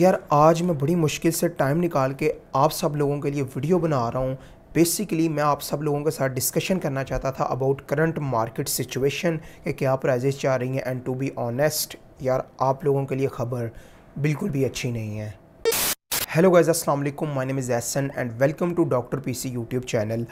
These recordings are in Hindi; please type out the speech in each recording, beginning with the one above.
यार आज मैं बड़ी मुश्किल से टाइम निकाल के आप सब लोगों के लिए वीडियो बना रहा हूँ बेसिकली मैं आप सब लोगों के साथ डिस्कशन करना चाहता था अबाउट करंट मार्केट सिचुएशन कि क्या प्राइजेस जा रही हैं एंड टू बी ऑनेस्ट यार आप लोगों के लिए खबर बिल्कुल भी अच्छी नहीं है हेलो गाइज अस्सलाम my name is Ahsan and welcome to doctor PC YouTube channel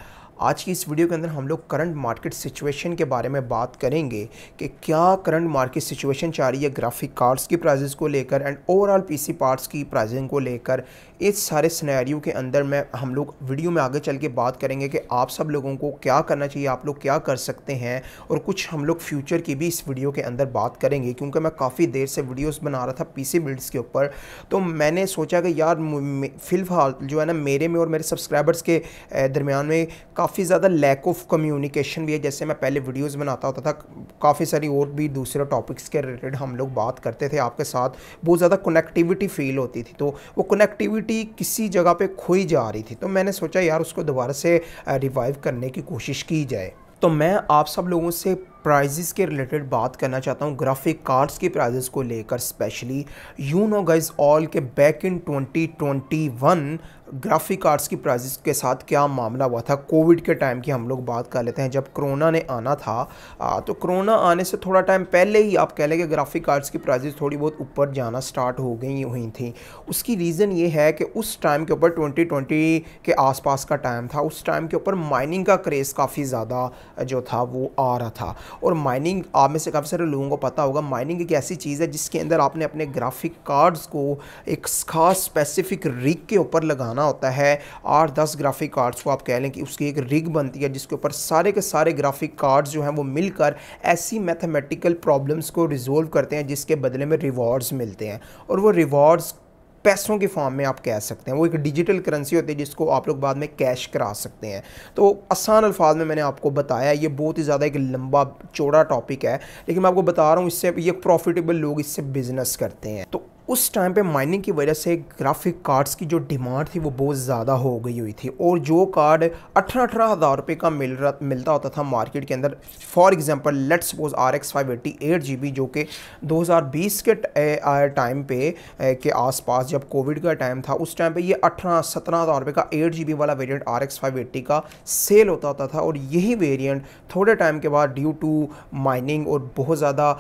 आज की इस वीडियो के अंदर हम लोग करंट मार्केट सिचुएशन के बारे में बात करेंगे कि क्या करंट मार्केट सिचुएशन चाह रही है ग्राफिक कार्ड्स की प्राइजेस को लेकर एंड ओवरऑल पीसी पार्ट्स की प्राइजिंग को लेकर इस सारे सिनेरियो के अंदर मैं हम लोग वीडियो में आगे चल के बात करेंगे कि आप सब लोगों को क्या करना चाहिए आप लोग क्या कर सकते हैं और कुछ हम लोग फ्यूचर की भी इस वीडियो के अंदर बात करेंगे क्योंकि मैं काफ़ी देर से वीडियोज़ बना रहा था पी बिल्ड्स के ऊपर तो मैंने सोचा कि यार फिलहाल जो है ना मेरे में और मेरे सब्सक्राइबर्स के दरमियान में काफ़ी काफ़ी ज़्यादा लैक ऑफ कम्युनिकेशन भी है जैसे मैं पहले वीडियोस बनाता होता था काफ़ी सारी और भी दूसरे टॉपिक्स के रिलेटेड हम लोग बात करते थे आपके साथ बहुत ज़्यादा कनेक्टिविटी फील होती थी तो वो कनेक्टिविटी किसी जगह पे खोई जा रही थी तो मैंने सोचा यार उसको दोबारा से रिवाइव करने की कोशिश की जाए तो मैं आप सब लोगों से प्राइजेस के रिलेटेड बात करना चाहता हूँ ग्राफिक कार्ड्स के प्राइजेस को लेकर specially you know guys all के बैक इन 2021 ग्राफिक कार्ड्स की प्राइजेस के साथ क्या मामला हुआ था कोविड के टाइम की हम लोग बात कर लेते हैं जब कोरोना ने आना था आ, तो कोरोना आने से थोड़ा टाइम पहले ही आप कह लें कि ग्राफिक कार्ड्स की प्राइजेस थोड़ी बहुत ऊपर जाना स्टार्ट हो गई हुई थी उसकी रीज़न ये है कि उस टाइम के ऊपर 2020 के आसपास का टाइम था उस टाइम के ऊपर माइनिंग का क्रेज़ काफ़ी ज़्यादा जो था वो आ रहा था और माइनिंग आप में से काफ़ी सारे लोगों को पता होगा माइनिंग एक ऐसी चीज़ है जिसके अंदर आपने अपने ग्राफिक कार्ड्स को एक खास स्पेसिफिक रिग के ऊपर लगाना होता है आठ दस ग्राफिक कार्ड्स को आप कह लें कि उसकी एक रिग बनती है जिसके ऊपर सारे के सारे ग्राफिक कार्ड्स जो हैं वो मिलकर ऐसी मैथमेटिकल प्रॉब्लम्स को रिजोल्व करते हैं जिसके बदले में रिवॉर्ड्स मिलते हैं और वो रिवॉर्ड्स पैसों के फॉर्म में आप कह सकते हैं वो एक डिजिटल करेंसी होती है जिसको आप लोग बाद में कैश करा सकते हैं तो आसान अल्फाज में मैंने आपको बताया ये बहुत ही ज़्यादा एक लंबा चौड़ा टॉपिक है लेकिन मैं आपको बता रहा हूँ इससे ये प्रॉफिटेबल लोग इससे बिज़नेस करते हैं तो उस टाइम पे माइनिंग की वजह से ग्राफिक कार्ड्स की जो डिमांड थी वो बहुत ज़्यादा हो गई हुई थी और जो कार्ड अठारह अठारह हज़ार रुपये का मिल रहा मिलता होता था मार्केट के अंदर for example let's suppose R X five eighty eight G B जो कि 2020 के टाइम पे के आसपास जब कोविड का टाइम था उस टाइम पे ये अठारह सत्रह हज़ार रुपये का एट जी बी वाला variant R X five eighty का सेल होता होता था और यही वेरियंट थोड़े टाइम के बाद ड्यू टू माइनिंग और बहुत ज़्यादा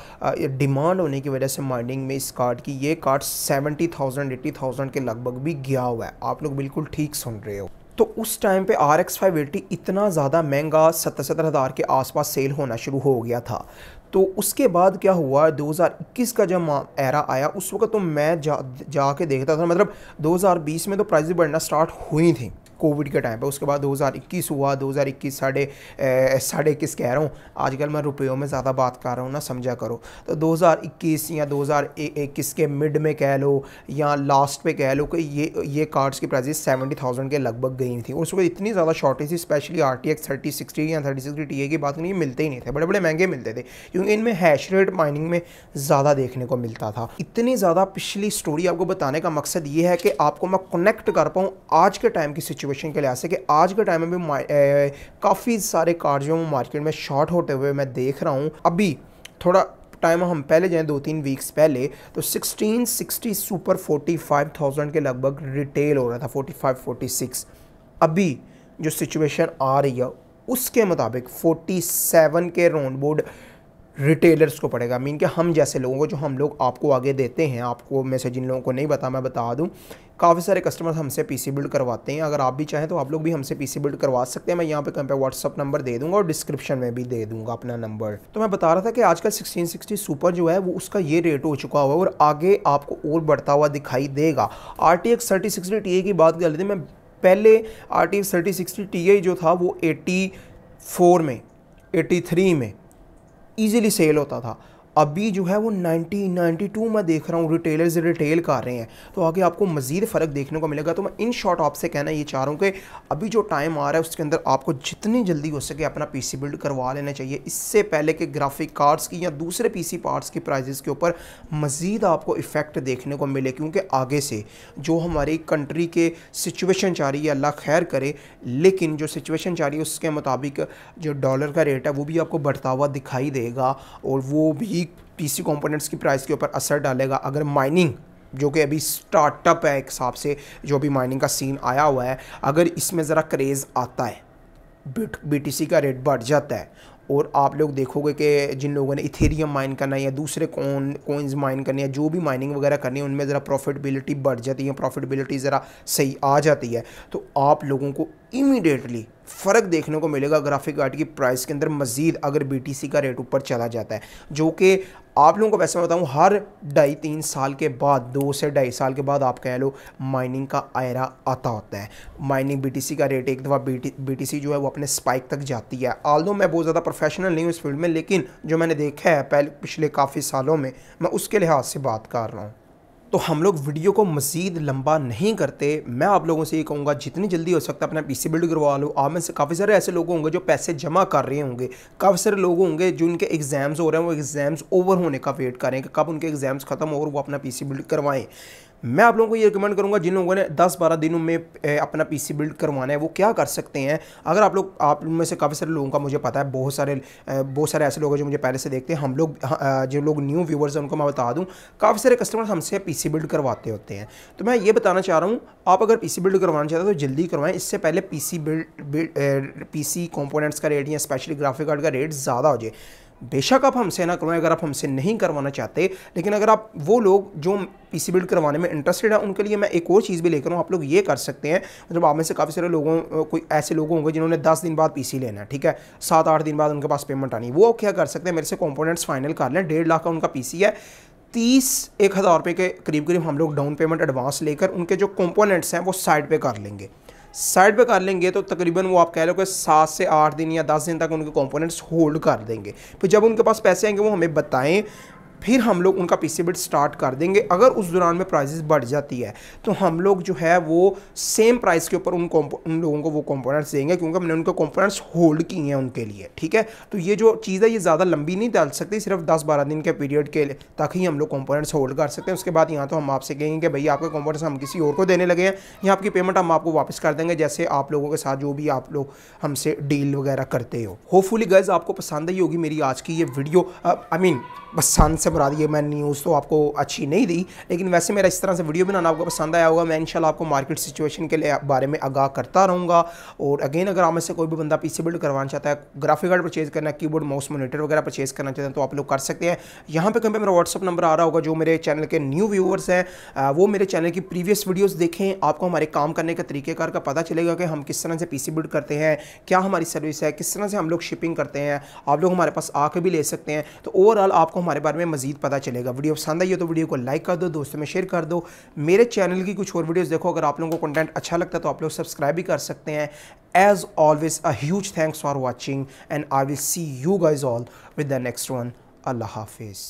डिमांड होने की वजह से माइनिंग में इस कार्ड की ये कार्ड चार्ट एट्टी थाउजेंड के लगभग भी गया हुआ है आप लोग बिल्कुल ठीक सुन रहे हो तो उस टाइम पे आर एक्स फाइव एट्टी इतना ज़्यादा महंगा सत्तर सत्तर हज़ार के आसपास सेल होना शुरू हो गया था तो उसके बाद क्या हुआ 2021 का जब एरा आया उस वक्त तो मैं जा जाके देखता था मतलब 2020 में तो प्राइस बढ़ना स्टार्ट हुई थी कोविड के टाइम पर उसके बाद 2021 हुआ 2021 साढ़े साढ़े इक्कीस कह रहा हूँ आजकल मैं रुपयों में ज़्यादा बात कर रहा हूँ ना समझा करो तो 2021 या 2021 के मिड में कह लो या लास्ट पे कह लो कि ये ये कार्ड्स की प्राइजेस सेवेंटी थाउजेंड के लगभग गई थी और बाद इतनी ज़्यादा शॉर्टेज थी specially R T X thirty sixty या थर्टी सिक्सटी टी ए की बात नहीं मिलते ही नहीं थे बड़े बड़े महंगे मिलते थे क्योंकि इनमें हैश रेट माइनिंग में ज़्यादा देखने को मिलता था इतनी ज़्यादा पिछली स्टोरी आपको बताने का मकसद ये है कि आपको मैं कनेक्ट कर पाऊँ आज के टाइम की सिचुएशन सिचुएशन के लिहाज से कि आज के टाइम में भी काफ़ी सारे कार्ड जो मार्केट में शॉर्ट होते हुए मैं देख रहा हूँ अभी थोड़ा टाइम हम पहले जाएँ दो तीन वीक्स पहले तो 1660 सुपर 45,000 के लगभग रिटेल हो रहा था 45 46 अभी जो सिचुएशन आ रही है उसके मुताबिक 47 के राउंड बोर्ड रिटेलर्स को पड़ेगा मीन कि हम जैसे लोगों को जो हम लोग आपको आगे देते हैं आपको मैसेज इन लोगों को नहीं बता मैं बता दूं काफ़ी सारे कस्टमर्स हमसे पीसी बिल्ड करवाते हैं अगर आप भी चाहें तो आप लोग भी हमसे पीसी बिल्ड करवा सकते हैं मैं यहाँ पे कहीं पर व्हाट्सअप नंबर दे दूंगा और डिस्क्रिप्शन में भी दे दूंगा अपना नंबर तो मैं बता रहा था कि आजकल 1660 सुपर जो है वो उसका ये रेट हो चुका हुआ है और आगे आपको और बढ़ता हुआ दिखाई देगा R T X thirty sixty T A की बात कर लेते मैं पहले R T X thirty sixty T A जो था वो एटी फोर में एटी थ्री में ईजिली सेल होता था अभी जो है वो 90 92 में देख रहा हूँ रिटेलर्स रिटेल कर रहे हैं तो आगे आपको मज़ीद फ़र्क देखने को मिलेगा तो मैं इन शॉर्ट आपसे कहना ये चाह रहा हूँ कि अभी जो टाइम आ रहा है उसके अंदर आपको जितनी जल्दी हो सके अपना सी बिल्ड करवा लेना चाहिए इससे पहले कि ग्राफिक कार्ड्स की या दूसरे सी पार्ट्स की प्राइजेस के ऊपर मज़ीद आपको इफ़ेक्ट देखने को मिले क्योंकि आगे से जो हमारी कंट्री के सिचुएशन चाह रही है अल्लाह खैर करे लेकिन जो सिचुएशन चाह रही है उसके मुताबिक जो डॉलर का रेट है वो भी आपको बढ़ता हुआ दिखाई देगा और वो भी पीसी कंपोनेंट्स की प्राइस के ऊपर असर डालेगा अगर माइनिंग जो कि अभी स्टार्टअप है एक हिसाब से जो अभी माइनिंग का सीन आया हुआ है अगर इसमें ज़रा क्रेज़ आता है बिट बी का रेट बढ़ जाता है और आप लोग देखोगे कि जिन लोगों ने इथेरियम माइन करना है या दूसरे कॉइन कोइंस माइन करने या जो भी माइनिंग वगैरह करनी है उनमें ज़रा प्रॉफिटेबिलिटी बढ़ जाती है प्रॉफिटेबिलिटी ज़रा सही आ जाती है तो आप लोगों को इमीडिएटली फ़र्क देखने को मिलेगा ग्राफिक कार्ड की प्राइस के अंदर मज़ीद अगर बी का रेट ऊपर चला जाता है जो कि आप लोगों को वैसे मैं बताऊँ हर ढाई तीन साल के बाद दो से ढाई साल के बाद आप कह लो माइनिंग का आयरा आता होता है माइनिंग बीटीसी का रेट एक दफ़ा बीटीसी जो है वो अपने स्पाइक तक जाती है आल मैं बहुत ज़्यादा प्रोफेशनल नहीं हूँ इस फील्ड में लेकिन जो मैंने देखा है पहले पिछले काफ़ी सालों में मैं उसके लिहाज से बात कर रहा हूँ तो हम लोग वीडियो को मज़ीद लंबा नहीं करते मैं आप लोगों से ये कहूँगा जितनी जल्दी हो सकता है अपना पीसी बिल्ड करवा लो आप में से काफ़ी सारे ऐसे लोग होंगे जो पैसे जमा कर रहे होंगे काफ़ी सारे लोग होंगे जो उनके एग्ज़ाम्स हो रहे हैं वो एग्ज़ाम्स ओवर होने का वेट करें कि कब उनके एग्ज़ाम्स ख़त्म हो और वो अपना पी बिल्ड करवाएँ मैं आप लोगों को ये रिकमेंड करूँगा जिन लोगों ने 10-12 दिनों में अपना पीसी बिल्ड करवाना है वो क्या कर सकते हैं अगर आप लोग आप में से काफ़ी सारे लोगों का मुझे पता है बहुत सारे बहुत सारे ऐसे लोग हैं जो मुझे पहले से देखते हैं हम लोग जो लोग न्यू व्यूवर्स हैं उनको मैं बता दूँ काफ़ी सारे कस्टमर हमसे पी बिल्ड करवाते होते हैं तो मैं ये बताना चाह रहा हूँ आप अगर पी बिल्ड करवाना चाहते हो तो जल्दी करवाएं इससे पहले पी बिल्ड पी सी का रेट या स्पेशली ग्राफिक कार्ड का रेट ज़्यादा हो जाए बेशक आप हमसे ना करवाएं अगर आप हमसे नहीं करवाना चाहते लेकिन अगर आप वो लोग जो पीसी बिल्ड करवाने में इंटरेस्टेड हैं उनके लिए मैं एक और चीज़ भी लेकर हूँ आप लोग ये कर सकते हैं मतलब आप में से काफ़ी सारे लोगों कोई ऐसे लोग होंगे जिन्होंने दस दिन बाद पीसी लेना है ठीक है सात आठ दिन बाद उनके पास पेमेंट आनी वो क्या कर सकते हैं मेरे से कॉम्पोनेंट्स फाइनल कर लें डेढ़ लाख का उनका पी है तीस एक हज़ार रुपये के करीब करीब हम लोग डाउन पेमेंट एडवांस लेकर उनके जो कॉम्पोनेंट्स हैं वो साइड पे कर लेंगे साइड पे कर लेंगे तो तकरीबन वो आप कह लो कि सात से आठ दिन या दस दिन तक उनके कंपोनेंट्स होल्ड कर देंगे फिर जब उनके पास पैसे आएंगे वो हमें बताएं फिर हम लोग उनका पी बिट स्टार्ट कर देंगे अगर उस दौरान में प्राइजेस बढ़ जाती है तो हम लोग जो है वो सेम प्राइस के ऊपर उन उन लोगों को वो कंपोनेंट्स देंगे क्योंकि हमने उनके कंपोनेंट्स होल्ड किए हैं उनके लिए ठीक है तो ये जो चीज़ है ये ज़्यादा लंबी नहीं डाल सकती सिर्फ दस बारह दिन के पीरियड के लिए ताकि हम लोग कॉम्पोनेंट्स होल्ड कर सकते हैं उसके बाद यहाँ तो हम आपसे कहेंगे कि भैया आपके कंपोनेंट्स हम किसी और को देने लगे हैं या आपकी पेमेंट हम आपको वापस कर देंगे जैसे आप लोगों के साथ जो भी आप लोग हमसे डील वगैरह करते हो होपफुली गर्ज आपको पसंद ही होगी मेरी आज की ये वीडियो आई मीन पसंद इससे बुरा दिए मैंने न्यूज़ तो आपको अच्छी नहीं दी लेकिन वैसे मेरा इस तरह से वीडियो बनाना आपको पसंद आया होगा मैं इंशाल्लाह आपको मार्केट सिचुएशन के लिए बारे में आगाह करता रहूँगा और अगेन अगर आप से कोई भी बंदा पीसी बिल्ड करवाना चाहता है ग्राफिक कार्ड परचेज़ करना बोर्ड माउस मोनीटर वगैरह परचेज़ करना चाहते हैं तो आप लोग कर सकते हैं यहाँ पर कहीं पर मेरा व्हाट्सअप नंबर आ रहा होगा जो मेरे चैनल के न्यू व्यूवर्स हैं वो मेरे चैनल की प्रीवियस वीडियोज़ देखें आपको हमारे काम करने का तरीक़ेकार का पता चलेगा कि हम किस तरह से पी बिल्ड करते हैं क्या हमारी सर्विस है किस तरह से हम लोग शिपिंग करते हैं आप लोग हमारे पास आके भी ले सकते हैं तो ओवरऑल आपको हमारे बारे में मजीद पता चलेगा वीडियो पसंद आई हो तो वीडियो को लाइक कर दो दोस्तों में शेयर कर दो मेरे चैनल की कुछ और वीडियोस देखो अगर आप लोगों को कंटेंट अच्छा लगता है तो आप लोग सब्सक्राइब भी कर सकते हैं as always as thanks for watching and I will see you guys all with the next one अल्लाह हाफिज़